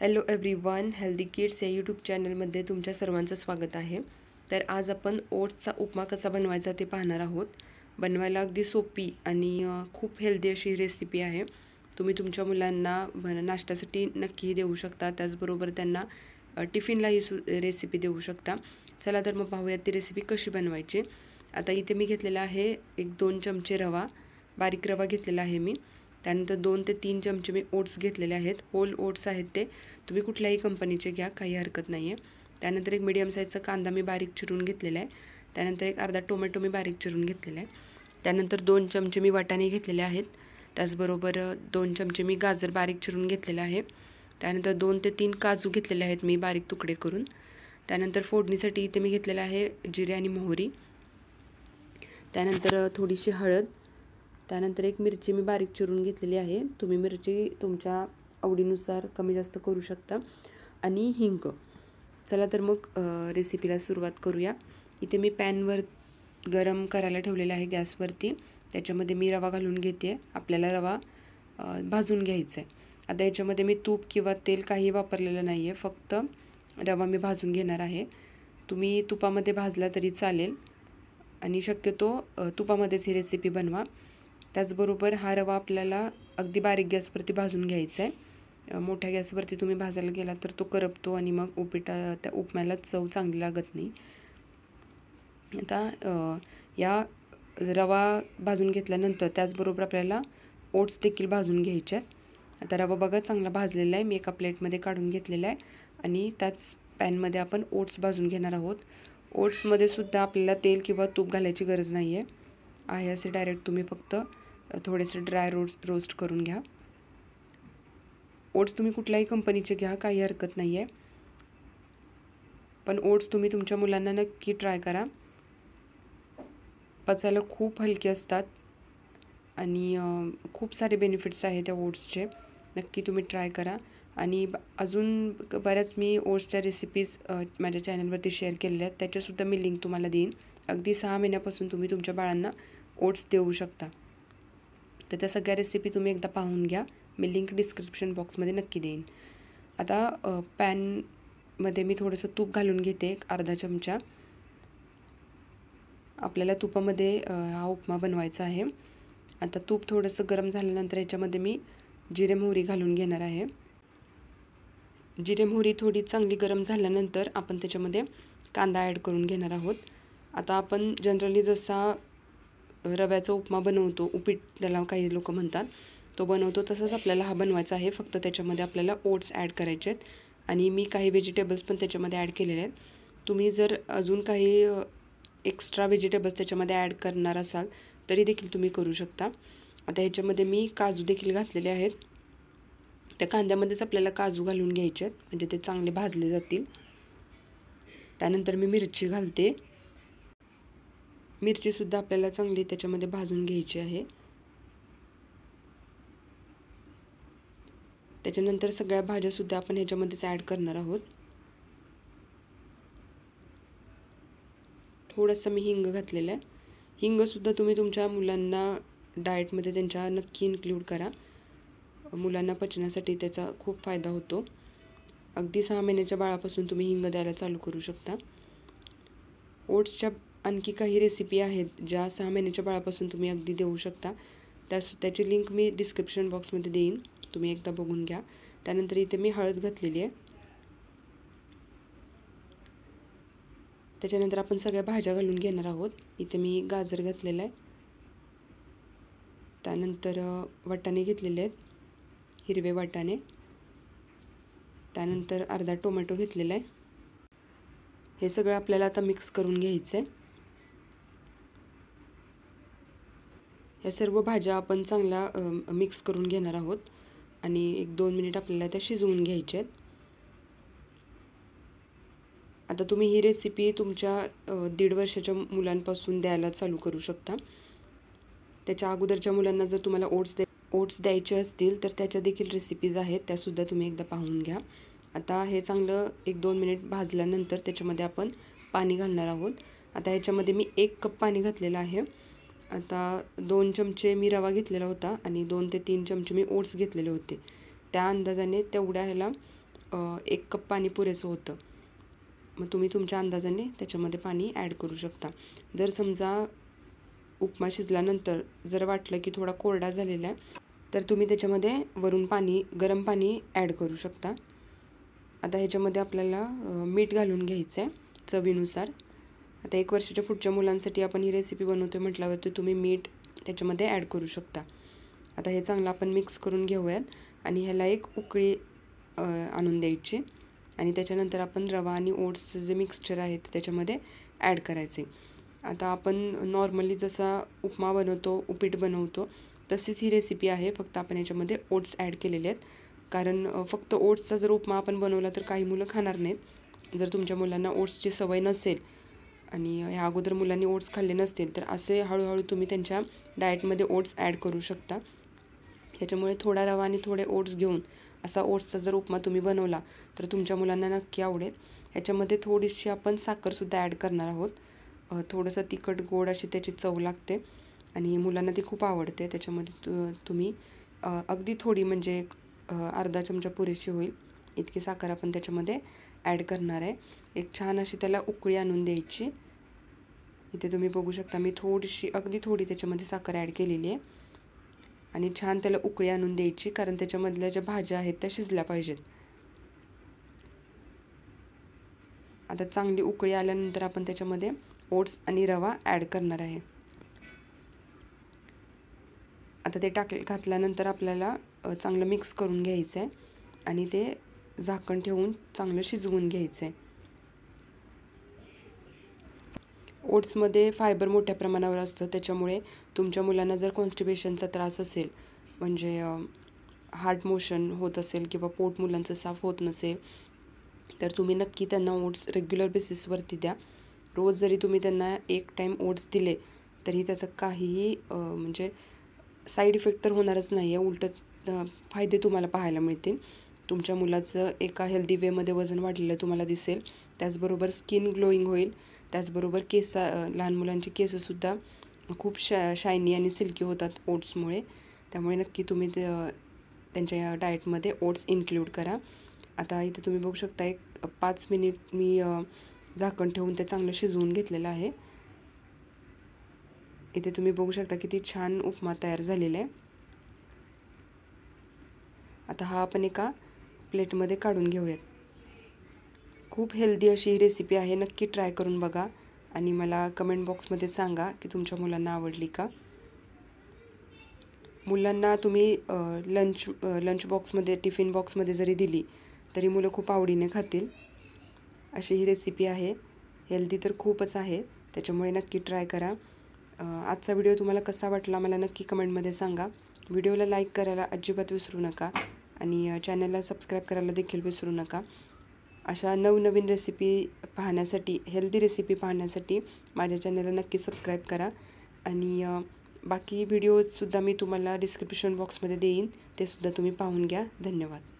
hello everyone healthy kids या YouTube चॅनलमध्ये तुमच्या सर्वांचं स्वागत आहे तर आज आपण ओट्सचा उपमा कसा बनवायचा ते पाहणार आहोत बनवायला अगदी सोपी आणि खूप हेल्दी अशी रेसिपी आहे तुम्ही तुमच्या मुलांना बन नाश्त्यासाठी नक्कीही देऊ शकता त्याचबरोबर त्यांना टिफिनलाही सु रेसिपी देऊ शकता चला तर मग पाहूयात ती रेसिपी कशी बनवायची आता इथे मी घेतलेला आहे एक दोन चमचे रवा बारीक रवा घेतलेला आहे मी त्यानंतर दोन ते तीन चमचे मी ओट्स घेतलेले आहेत होल ओट्स आहेत ते तुम्ही कुठल्याही कंपनीचे घ्या काही हरकत नाही आहे त्यानंतर एक मिडियम साईजचा कांदा मी बारीक चिरून घेतलेला आहे त्यानंतर एक अर्धा टोमॅटो मी बारीक चिरून घेतलेला आहे त्यानंतर दोन चमचे मी वाटाणे घेतलेले आहेत त्याचबरोबर दोन चमचे मी गाजर बारीक चिरून घेतलेला आहे त्यानंतर दोन ते तीन काजू घेतलेले आहेत मी बारीक तुकडे करून त्यानंतर फोडणीसाठी इथे मी घेतलेलं आहे जिरे आणि मोहरी त्यानंतर थोडीशी हळद त्यानंतर एक मिरची मी बारीक चिरून घेतलेली आहे तुम्ही मिरची तुमच्या आवडीनुसार कमी जास्त करू शकता आणि हिंक चला तर मग रेसिपीला सुरुवात करूया इथे मी पॅनवर गरम करायला ठेवलेलं आहे गॅसवरती त्याच्यामध्ये मी रवा घालून घेते आपल्याला रवा भाजून घ्यायचा आहे आता याच्यामध्ये मी तूप किंवा तेल काही वापरलेलं नाही आहे फक्त रवा मी भाजून घेणार आहे तुम्ही तुपामध्ये भाजला तरी चालेल आणि शक्यतो तुपामध्येच ही रेसिपी बनवा त्याचबरोबर हा रवा आपल्याला अगदी बारीक गॅसवरती भाजून घ्यायचा आहे मोठ्या गॅसवरती तुम्ही भाजायला गेला तर तो करपतो आणि मग उपिटा त्या उपम्याला चव चांगली लागत नाही आता या रवा भाजून घेतल्यानंतर त्याचबरोबर आपल्याला ओट्स देखील भाजून घ्यायचे आहेत आता रवा बघा चांगला भाजलेला आहे मी एका प्लेटमध्ये काढून घेतलेला आहे आणि त्याच पॅनमध्ये आपण ओट्स भाजून घेणार आहोत ओट्समध्ये सुद्धा आपल्याला तेल किंवा तूप घालायची गरज नाही आहे असे डायरेक्ट तुम्ही फक्त थोडेसे ड्राय रोस्ट रोस्ट करून घ्या ओट्स तुम्ही कुठल्याही कंपनीचे घ्या काही हरकत नाही आहे पण ओट्स तुम्ही तुमच्या मुलांना नक्की ट्राय करा पचायला खूप हलके असतात आणि खूप सारे बेनिफिट्स आहेत त्या ओट्सचे नक्की तुम्ही ट्राय करा आणि अजून बऱ्याच मी ओट्सच्या रेसिपीज माझ्या चॅनलवरती शेअर केलेल्या आहेत त्याच्यासुद्धा मी लिंक तुम्हाला देईन अगदी सहा महिन्यापासून तुम्ही तुमच्या बाळांना ओट्स देऊ शकता तर त्या सगळ्या रेसिपी तुम्ही एकदा पाहून घ्या मी लिंक डिस्क्रिप्शन बॉक्समध्ये नक्की देईन आता पॅनमध्ये मी थोडंसं तूप घालून घेते एक अर्धा चमचा आपल्याला तुपामध्ये हा उपमा बनवायचा आहे आता तूप थोडंसं गरम झाल्यानंतर याच्यामध्ये मी जिरे मोहरी घालून घेणार आहे जिरे मोहरी थोडी चांगली गरम झाल्यानंतर आपण त्याच्यामध्ये कांदा ॲड करून घेणार आहोत आता आपण जनरली जसा रव्याचा उपमा बनवतो उपीट त्याला काही लोक म्हणतात तो बनवतो तसंच आपल्याला हा बनवायचा आहे फक्त त्याच्यामध्ये आपल्याला ओट्स ॲड करायचे आहेत आणि मी काही व्हेजिटेबल्स पण त्याच्यामध्ये ॲड केलेले आहेत तुम्ही जर अजून काही एक्स्ट्रा व्हेजिटेबल्स त्याच्यामध्ये ॲड करणार असाल तरी देखील तुम्ही करू शकता आता ह्याच्यामध्ये मी काजू देखील घातलेले आहेत त्या कांद्यामध्येच आपल्याला काजू घालून घ्यायचे आहेत म्हणजे ते चांगले भाजले जातील त्यानंतर मी मिरची घालते मिरचीसुद्धा आपल्याला चांगली त्याच्यामध्ये भाजून घ्यायची आहे त्याच्यानंतर सगळ्या भाज्यासुद्धा आपण ह्याच्यामध्येच ॲड करणार आहोत थोडंसं मी हिंग घातलेलं आहे हिंगसुद्धा तुम्ही तुमच्या मुलांना डाएटमध्ये त्यांच्या नक्की इन्क्लूड करा मुलांना पचनासाठी त्याचा खूप फायदा होतो अगदी सहा महिन्याच्या बाळापासून तुम्ही हिंग द्यायला चालू करू शकता ओट्सच्या आणखी काही रेसिपी आहेत ज्या सहा महिन्याच्या बाळापासून तुम्ही अगदी देऊ शकता त्या त्याची लिंक मी डिस्क्रिप्शन बॉक्समध्ये देईन तुम्ही एकदा बघून घ्या त्यानंतर इथे मी हळद घातलेली आहे त्याच्यानंतर आपण सगळ्या भाज्या घालून घेणार आहोत इथे मी गाजर घातलेला आहे त्यानंतर वाटाणे घेतलेले आहेत हिरवे वाटाणे त्यानंतर अर्धा टोमॅटो घेतलेला आहे हे सगळं आपल्याला आता मिक्स करून घ्यायचं आहे या सर्व भाज्या आपण चांगला मिक्स करून घेणार आहोत आणि एक दोन मिनिट आपल्याला त्या शिजवून घ्यायच्या आहेत आता तुम्ही ही रेसिपी तुमच्या दीड वर्षाच्या मुलांपासून द्यायला चालू करू शकता त्याच्या अगोदरच्या मुलांना जर तुम्हाला ओट्स द्या ओट्स द्यायचे असतील तर त्याच्या देखील रेसिपीज आहेत त्यासुद्धा तुम्ही एकदा पाहून घ्या आता हे चांगलं एक दोन मिनिट भाजल्यानंतर त्याच्यामध्ये आपण पाणी घालणार आहोत आता ह्याच्यामध्ये मी एक कप पाणी घातलेलं आहे आता दोन चमचे मी रवा घेतलेला होता आणि दोन ते तीन चमचे मी ओट्स घेतलेले होते त्या अंदाजाने तेवढ्या ह्याला एक कप पाणी पुरेसं होतं मग तुम्ही तुमच्या अंदाजाने त्याच्यामध्ये पाणी ॲड करू शकता जर समजा उपमा शिजल्यानंतर जर वाटलं की थोडा कोरडा झालेला आहे तर तुम्ही त्याच्यामध्ये वरून पाणी गरम पाणी ॲड करू शकता आता ह्याच्यामध्ये आपल्याला मीठ घालून घ्यायचं आहे चवीनुसार आता एक वर्षाच्या पुढच्या मुलांसाठी आपण ही रेसिपी बनवतो म्हटल्यावरती तुम्ही मीठ त्याच्यामध्ये ॲड करू शकता आता हे चांगलं आपण मिक्स करून घेऊयात आणि ह्याला एक उकळी आणून द्यायची आणि त्याच्यानंतर आपण रवा आणि ओट्सचं जे मिक्सचर आहे ते त्याच्यामध्ये ॲड करायचे आता आपण नॉर्मली जसा उपमा बनवतो उपीट बनवतो तशीच ही रेसिपी आहे फक्त आपण याच्यामध्ये ओट्स ॲड केलेले आहेत कारण फक्त ओट्सचा जर उपमा आपण बनवला तर काही मुलं खाणार नाहीत जर तुमच्या मुलांना ओट्सची सवय नसेल आणि ह्या अगोदर मुलांनी ओट्स खाल्ले नसतील तर असे हळूहळू तुम्ही त्यांच्या डाएटमध्ये ओट्स ॲड करू शकता त्याच्यामुळे थोडा रवा आणि थोडे ओट्स घेऊन असा ओट्सचा जर उपमा तुम्ही बनवला तर तुमच्या मुलांना नक्की आवडेल याच्यामध्ये थोडीशी आपण साखरसुद्धा ॲड करणार आहोत थोडंसं तिखट गोड अशी त्याची चव लागते आणि मुलांना ती खूप आवडते त्याच्यामध्ये तु तुम्ही अगदी थोडी म्हणजे एक अर्धा चमचा पुरेशी होईल इतकी साखर आपण त्याच्यामध्ये ॲड करणार आहे एक छान अशी त्याला उकळी आणून द्यायची इथे तुम्ही बघू शकता मी थोडीशी अगदी थोडी त्याच्यामध्ये साखर ॲड केलेली आहे आणि छान त्याला उकळी आणून द्यायची कारण त्याच्यामधल्या ज्या भाज्या आहेत त्या शिजल्या पाहिजेत आता चांगली उकळी आल्यानंतर आपण त्याच्यामध्ये ओट्स आणि रवा ॲड करणार आहे आता ते टाक घातल्यानंतर आपल्याला चांगलं मिक्स करून घ्यायचं आहे आणि ते झाकण ठेवून चांगलं शिजवून घ्यायचं आहे ओट्समध्ये फायबर मोठ्या प्रमाणावर असतं त्याच्यामुळे तुमच्या मुलांना जर कॉन्स्टिबेशनचा त्रास असेल म्हणजे हार्ट मोशन होत असेल किंवा पोट मुलांचं साफ होत नसेल तर तुम्ही नक्की त्यांना ओट्स रेग्युलर बेसिसवरती द्या रोज जरी तुम्ही त्यांना एक टाईम ओट्स दिले तरी त्याचं काहीही म्हणजे साईड इफेक्ट तर होणारच नाही आहे उलट फायदे तुम्हाला पाहायला मिळतील तुमच्या मुलाचं एका हेल्दी वेमध्ये वजन वाढलेलं तुम्हाला दिसेल त्याचबरोबर स्किन ग्लोईंग होईल त्याचबरोबर केस लहान मुलांचे केससुद्धा खूप शा शायनी आणि सिल्की होतात ओट्समुळे त्यामुळे नक्की तुम्ही ते त्यांच्या या डाएटमध्ये ओट्स इन्क्लूड करा आता इथे तुम्ही बघू शकता एक पाच मिनिट मी झाकण ठेवून ते चांगलं शिजवून घेतलेलं आहे इथे तुम्ही बघू शकता किती छान उपमा तयार झालेला आहे आता हा आपण एका प्लेटमध्ये काढून घेऊयात खूप हेल्दी अशी ही रेसिपी आहे नक्की ट्राय करून बघा आणि मला कमेंट बॉक्समध्ये सांगा की तुमच्या मुलांना आवडली का मुलांना तुम्ही लंच लंच बॉक्समध्ये टिफिन बॉक्समध्ये जरी दिली तरी मुलं खूप आवडीने खातील अशी ही रेसिपी आहे हेल्दी तर खूपच आहे त्याच्यामुळे नक्की ट्राय करा आजचा व्हिडिओ तुम्हाला कसा वाटला मला नक्की कमेंटमध्ये सांगा व्हिडिओला लाईक करायला अजिबात विसरू नका आणि चॅनलला सबस्क्राईब करायला देखील विसरू नका अशा नवनवीन रेसिपी पाहण्यासाठी हेल्दी रेसिपी पाहण्यासाठी माझ्या चॅनलला नक्की सबस्क्राईब करा आणि बाकी व्हिडिओजसुद्धा मी तुम्हाला डिस्क्रिप्शन बॉक्समध्ये देईन तेसुद्धा तुम्ही पाहून घ्या धन्यवाद